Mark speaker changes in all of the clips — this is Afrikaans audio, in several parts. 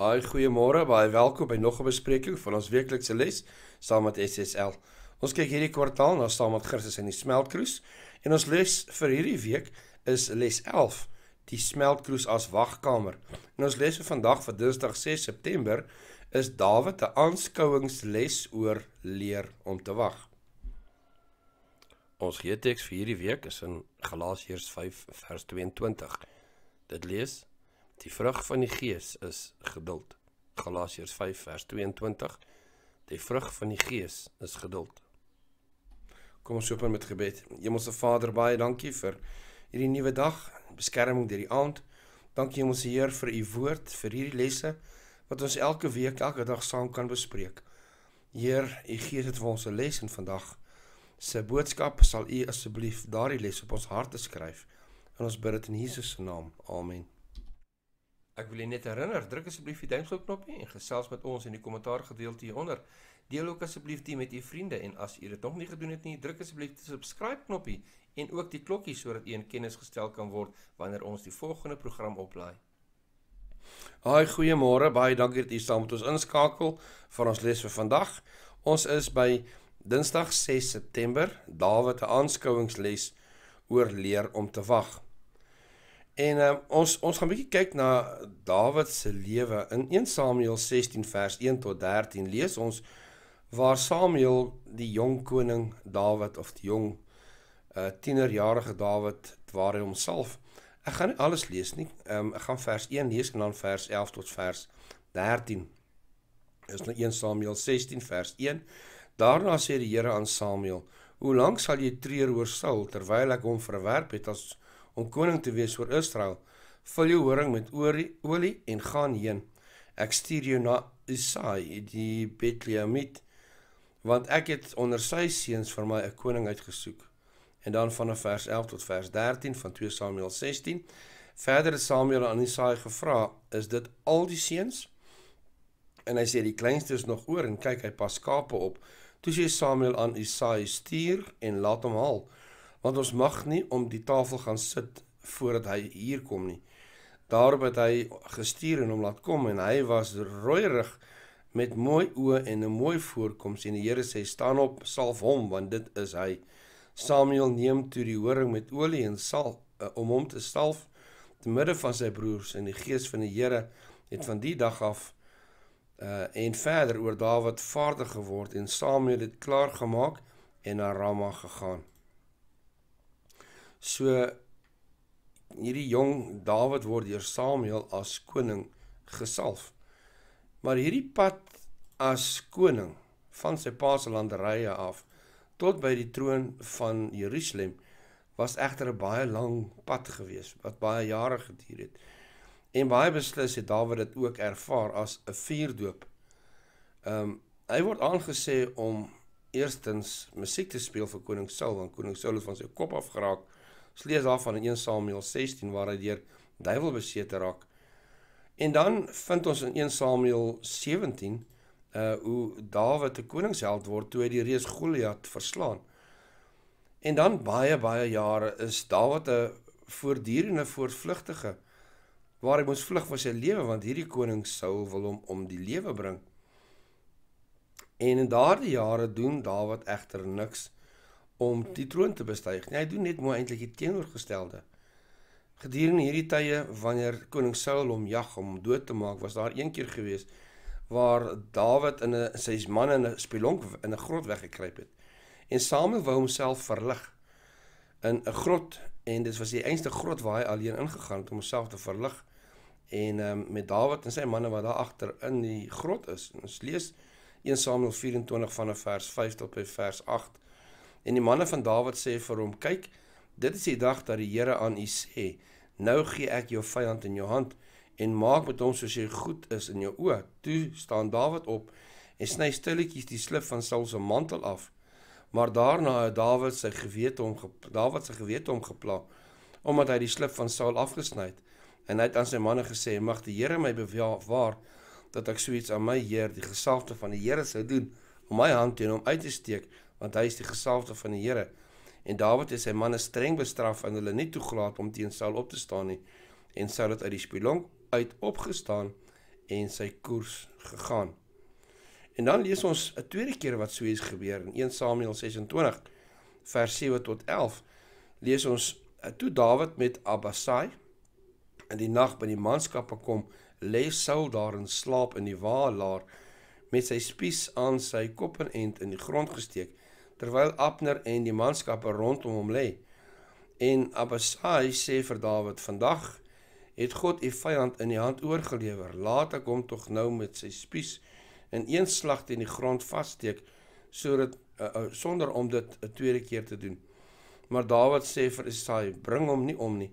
Speaker 1: Haai, goeiemôre. Baie welkom by nog 'n bespreking van ons weeklikse les saam met SSL. Ons kyk hierdie kwartaal na saam met Christus in die smeltkroes en ons les vir hierdie week is les 11, die smeltkroes as wagkamer. En ons les vir vandag vir Dinsdag 6 September is Dawid se aanskouingsles oor leer om te wag. Ons gee teks vir hierdie week is in Galasiërs 5 vers 22. Dit lees Die vrug van die Gees is geduld. Galasiërs 5 vers 22. Die vrug van die Gees is geduld. Kom ons open met gebed. Hemelse Vader, baie dankie vir hierdie nuwe dag, beskerming deur die aand. Dankie Hemelse Heer vir u woord, vir hierdie lesse wat ons elke week elke dag saam kan bespreek. Heer, u gee dit vir ons 'n les en vandag se boodskap sal u asseblief daardie les op ons harte skryf. En ons bid dit in Jesus se naam. Amen. Ek wil net herinner, druk asseblief die duimpjie knoppie en gesels met ons in die kommentaar gedeelte hieronder. Deel ook asseblief dit met u vriende en as u dit nog nie gedoen het nie, druk asseblief die subscribe knoppie en ook die klokkie sodat u in kennis gestel kan word wanneer ons die volgende program oplaai. Haai, goeiemôre. Baie dankie dat u saam met ons inskakel vir ons les vir vandag. Ons is by Dinsdag 6 September, Dawid se aanskouingsles oor leer om te wag. En um, ons ons gaan 'n bietjie kyk na Dawid se lewe. In 1 Samuel 16 vers 1 tot 13 lees ons waar Samuel die jong koning Dawid of die jong uh, tienerjarige Dawid waar hy homself. Ek gaan nie alles lees nie. Um, ek gaan vers 1 lees en dan vers 11 tot vers 13. Dis nou 1 Samuel 16 vers 1. Daarna sê die Here aan Samuel: "Hoe lank sal jy treur oor Saul terwyl ek hom verwerp het as om koning te wees oor Israel. Vul jou horing met olie en gaan heen. Ek stuur jou na Isaai, die Betlehemiet, want ek het onder sy seuns vir my 'n koning uitgesoek. En dan van vers 11 tot vers 13 van 2 Samuel 16. Verder het Samuel aan Isaai gevra, "Is dit al die seuns?" En hy sê die kleinste is nog oor en kyk hy pas skape op. Toe sê Samuel aan Isaai, "Stuur en laat hom haal." want ons mag nie om die tafel gaan sit voordat hy hier kom nie. Daarop het hy gestuur en hom laat kom en hy was rooierig met mooi oë en 'n mooi voorkoms en die Here sê staan op salf hom want dit is hy. Samuel neem toe die horing met olie en salf eh, om hom te salf te midde van sy broers en die gees van die Here het van die dag af uh, en verder oor Dawid vaardig geword en Samuel het klaar gemaak en na Rama gegaan. So hierdie jong Dawid word deur Samuel as koning gesalf. Maar hierdie pad as koning van sy pa se landerye af tot by die troon van Jerusalem was egter 'n baie lang pad geweest wat baie jare geduur het. En baie beslis het Dawid dit ook ervaar as 'n vuurdoop. Ehm um, hy word aangesê om eerstens musiek te speel vir koning Saul, want koning Saul het van sy kop af geraak. Ons lees daarvan in 1 Samuel 16 waar hy deur duiwel besete raak. En dan vind ons in 1 Samuel 17 uh eh, hoe Dawid 'n koningsheld word toe hy die reus Goliat verslaan. En dan baie baie jare is Dawid 'n voortdurende voortvlugtige waar hy moes vlug vir sy lewe want hierdie koning Saul wil hom om die lewe bring. En in daardie jare doen Dawid egter niks om die troon te bestyg nie. Hy doen net mooi eintlik die teenoorgestelde. Gedurende hierdie tye wanneer koning Saul hom jag om dood te maak, was daar een keer gewees waar Dawid in 'n sy manne in 'n spelonk in 'n grot weggekruip het. En Samuel wou homself verlig in 'n grot en dit was die enigste grot waar hy alleen ingegaan het om homself te verlig. En um, met Dawid en sy manne wat daar agter in die grot is. Ons lees 1 Samuel 24 vanaf vers 5 tot by vers 8. En die manne van Dawid sê vir hom: "Kyk, dit is die dag dat die Here aan u sê: Nou gee ek jou vyand in jou hand en maak met hom soos jy goed is in jou oë." Toe staan Dawid op en sny stilletjies die slip van Saul se mantel af. Maar daarna het Dawid sy gewete hom Dawid se gewete hom gepla omdat hy die slip van Saul afgesny het en hy het aan sy manne gesê: "Mag die Here my bewaar dat ek so iets aan my Heer, die gesalfde van die Here, sou doen om my hand teen hom uit te steek." want hy is die gesalfde van die Here. En Dawid het sy manne streng gestraf en hulle nie toegelaat om teen Saul op te staan nie en Saul het uit die spilong uit opgestaan en sy koers gegaan. En dan lees ons 'n tweede keer wat so iets gebeur in 1 Samuel 26 vers 7 tot 11. Lees ons eh, toe Dawid met Abasai in die nag by die manskappe kom, lê Saul daar in slaap in die waalaar met sy spies aan sy kop en in die grond gesteek terwyl Abner en die manskappe rondom hom lê. En Abisai sê vir Dawid: "Vandag het God u vyand in die hand oorgelewer. Laat ek hom tog nou met sy spies in een slag teen die grond vassteek sodat uh, uh, sonder om dit 'n tweede keer te doen." Maar Dawid sê vir Abisai: "Bring hom nie om nie,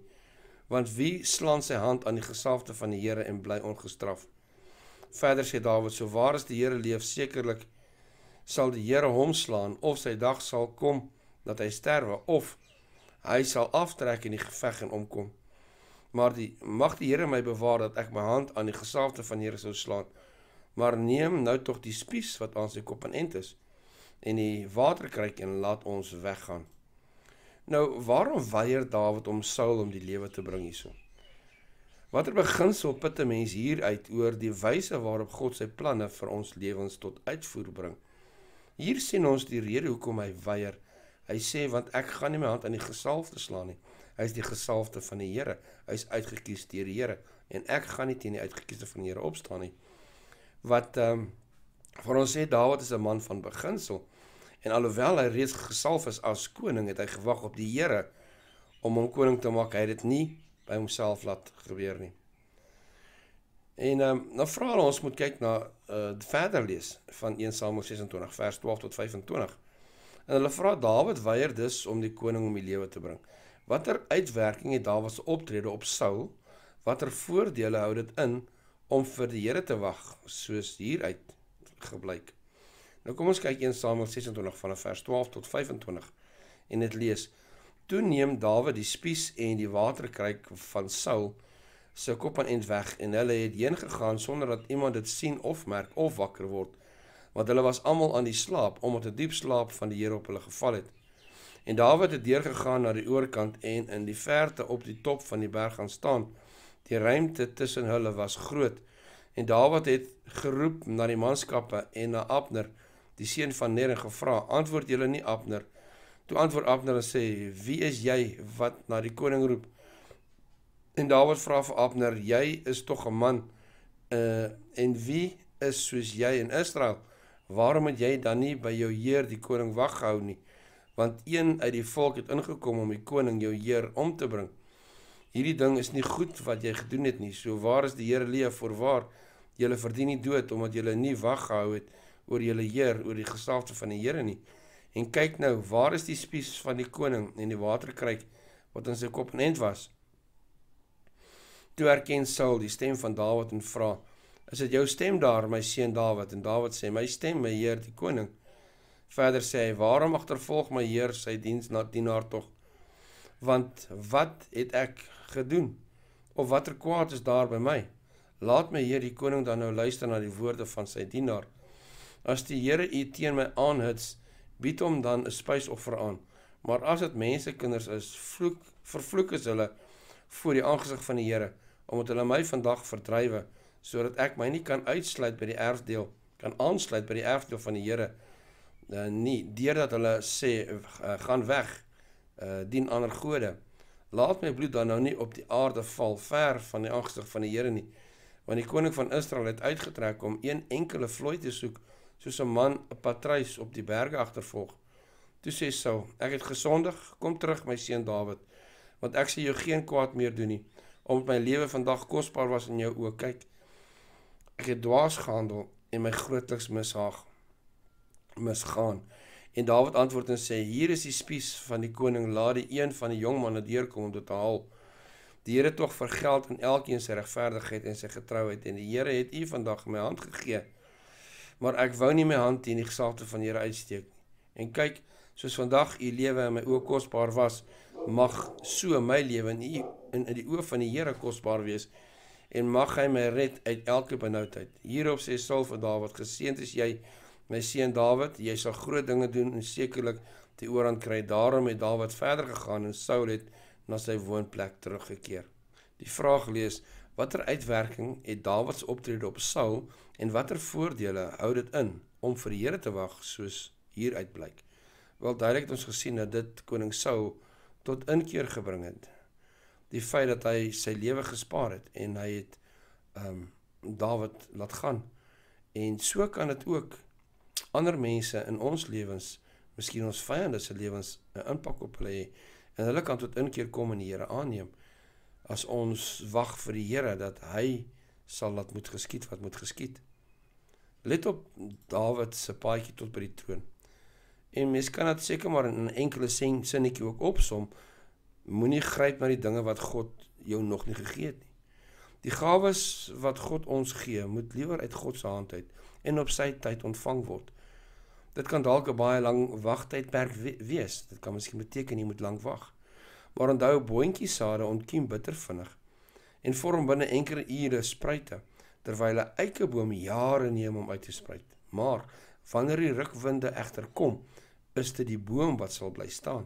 Speaker 1: want wie slaan sy hand aan die gesalfde van die Here en bly ongestraf?" Verder sê Dawid: "So waar as die Here leef, sekerlik sal die Here hom slaan of sy dag sal kom dat hy sterwe of hy sal aftrek in die geveg en omkom. Maar die mag die Here my bewaar dat ek my hand aan die gesaafte van Here sou slaan. Maar neem nou tog die spies wat aan sy kop en end is en die waterkruik en laat ons weggaan. Nou waarom weier Dawid om Saul om die lewe te bring hierso? Watter beginsel putte mense hier uit oor die wyse waarop God sy planne vir ons lewens tot uitvoer bring? Hier sien ons die rede hoekom hy weier. Hy sê want ek gaan nie my hand aan die gesalfde slaan nie. Hy is die gesalfde van die Here. Hy is uitgekies deur die Here en ek gaan nie teen die uitgekiesde van die Here opstaan nie. Wat ehm um, vir ons sê Dawid is 'n man van beginsel en alhoewel hy reeds gesalf is as koning, het hy gewag op die Here om hom koning te maak. Hy het dit nie by homself laat gebeur nie. En ehm um, dan nou vra hulle ons moet kyk na uh verder lees van 1 Samuel 26 vers 12 tot 25. En hulle vra Dawid weier dus om die koning om die lewe te bring. Watter uitwerking het Dawid se optrede op Saul? Watter voordele hou dit in om vir die Here te wag soos hieruit gebleik? Nou kom ons kyk 1 Samuel 26 vanaf vers 12 tot 25 en dit lees: Toe neem Dawid die spies en die waterkruik van Saul sy kop aan eind weg en hulle het heen gegaan sonder dat iemand dit sien of merk of wakker word want hulle was almal aan die slaap omdat 'n die diep slaap van die Here op hulle geval het en Dawid het deur gegaan na die oorkant en in die verte op die top van die berg gaan staan die ruimte tussen hulle was groot en Dawid het geroep na die manskappe en na Abner die seun van Ner en gevra antwoord julle nie Abner toe antwoord Abner en sê wie is jy wat na die koning roep En Dawid vra vir Abner: "Jy is tog 'n man. Uh en wie is soos jy in Israel? Waarom het jy dan nie by jou heer die koning wag gehou nie? Want een uit die volk het ingekom om die koning jou heer om te bring. Hierdie ding is nie goed wat jy gedoen het nie. So waar is die Here leef vir waar? Julle verdien die dood omdat julle nie wag gehou het oor julle heer, oor die gesalfde van die Here nie. En kyk nou, waar is die spies van die koning en die waterkruik wat in sy kop en end was?" toe erken Saul die stem van Dawid en vra: "Is dit jou stem daar, my seun Dawid?" En Dawid sê: "My stem, my heer, die koning." Verder sê hy: "Waarom agtervolg my heer sy diens na dienaar tog? Want wat het ek gedoen? Of watter kwaad is daar by my? Laat my heer die koning dan nou luister na die woorde van sy dienaar. As die Here u teen my aanhits, bied hom dan 'n spysoffer aan." Maar as dit mense kinders is, vloek vervloek is hulle voor die aangesig van die Here omdat hulle my vandag verdrywe sodat ek my nie kan uitsluit by die erfdeel kan aansluit by die erfdeel van die Here eh, nie deurdat hulle sê eh, gaan weg eh, dien ander gode laat my bloed dan nou nie op die aarde val ver van die aangesig van die Here nie want die koning van Israel het uitgetrek om een enkele vlooi te soek soos 'n man 'n patrys op die berge agtervolg toe sê Saul ek het gesondig kom terug my seun Dawid want ek sien jou geen kwaad meer doen nie omdat my lewe vandag kosbaar was in jou oë. Kyk, ek het dwaas gehandel en my grootliks mishaag misgaan. En Dawid antwoord en sê: "Hier is die spies van die koning, laat die een van die jong manne deurkom om dit te haal." Die Here tog vergeld en elkeen sy regverdigheid en sy getrouheid en die Here het u vandag my hand gegee. Maar ek wou nie my hand teen die gesagte van die Here uitsteek nie. En kyk, soos vandag u lewe in my oë kosbaar was, mag so my lewe in u en in die oë van die Here kosbaar wees en mag hy my red uit elke benoudheid. Hierop sê Saul vir Dawid: Geseënd is jy, my seun Dawid, jy sal groot dinge doen en sekerlik die oorhand kry. Daarom het Dawid verder gegaan en Saul het na sy woonplek teruggekeer. Die vraag lees: Watter uitwerking het Dawid se optrede op Saul en watter voordele hou dit in om vir die Here te wag soos hieruit blyk? Wel duidelik het ons gesien dat dit koning Saul tot inkeer gebring het die feit dat hy sy lewe gespaar het en hy het ehm um, Dawid laat gaan. En so kan dit ook ander mense in ons lewens, miskien ons vyande se lewens 'n impak op hulle hê en hulle kan tot inkeer kom en die Here aanneem as ons wag vir die Here dat hy sal laat moet geskied wat moet geskied. Let op Dawid se paadjie tot by die troon. En mens kan dit seker maar in 'n enkele sin sinnetjie ook opsom. Moenie gryp na die dinge wat God jou nog nie gegee het nie. Die gawes wat God ons gee, moet liewer uit God se hand uit en op sy tyd ontvang word. Dit kan dalk 'n baie lang wagtydperk we wees. Dit kan miskien beteken jy moet lank wag. Maar onthou, boontjie sade ontkiem bitter vinnig en vorm binne enkele ure spruite, terwyl 'n eikeboom jare neem om uit te spruit. Maar wanneer die rukwinde egter kom, is dit die boom wat sal bly staan.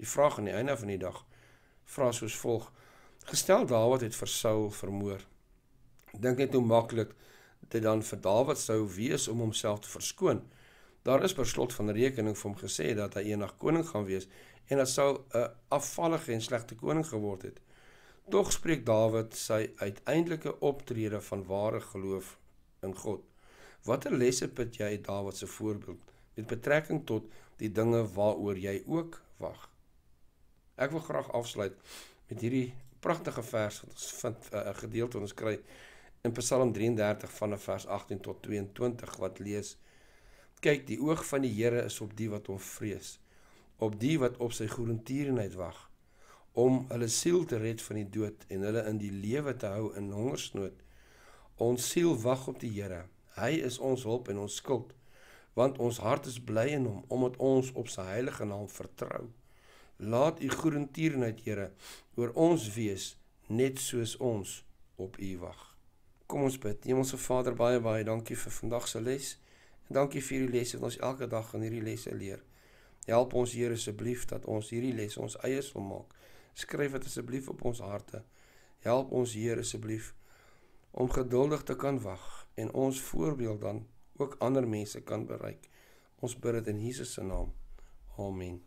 Speaker 1: Die vraag aan die einde van die dag vra soos volg: Gestel Dawid het vir Saul vermoor. Dink net hoe maklik dit dan vir Dawid sou wees om homself te verskoon. Daar is per slot van rekening vir hom gesê dat hy eendag koning gaan wees en dat Saul 'n afvallige en slegte koning geword het. Tog spreek Dawid sy uiteindelike optrede van ware geloof in God. Watter lesse put jy uit Dawid se voorbeeld met betrekking tot die dinge waaroor jy ook wag? Ek wil graag afsluit met hierdie pragtige vers wat ons vind 'n uh, eh, gedeelte ons kry in Psalm 33 vanaf vers 18 tot 22 wat lees: Kyk, die oog van die Here is op die wat hom vrees, op die wat op sy goedertierenheid wag om hulle siel te red van die dood en hulle in die lewe te hou in hongersnood. Ons siel wag op die Here. Hy is ons hulp en ons skild, want ons hart is bly in hom omdat ons op sy heilige naam vertrou. Laat u groentierenheid, Here, oor ons wees net soos ons op u wag. Kom ons bid. Hemelse Vader, baie baie dankie vir vandag se les en dankie vir u lesse wat ons elke dag in hierdie lesse leer. Help ons Here asseblief dat ons hierdie les ons eie sal maak. Skryf dit asseblief op ons harte. Help ons Here asseblief om geduldig te kan wag en ons voorbeeld dan ook ander mense kan bereik. Ons bid dit in Jesus se naam. Amen.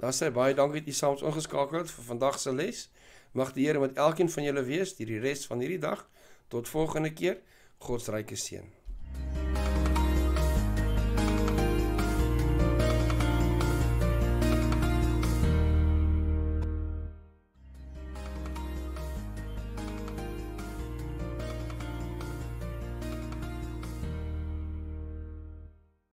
Speaker 1: Dan sê baie dankie dat jy saam ons ingeskakel het vir vandag se les. Mag die Here met elkeen van julle wees hierdie res van hierdie dag. Tot volgende keer. God se ryke seën.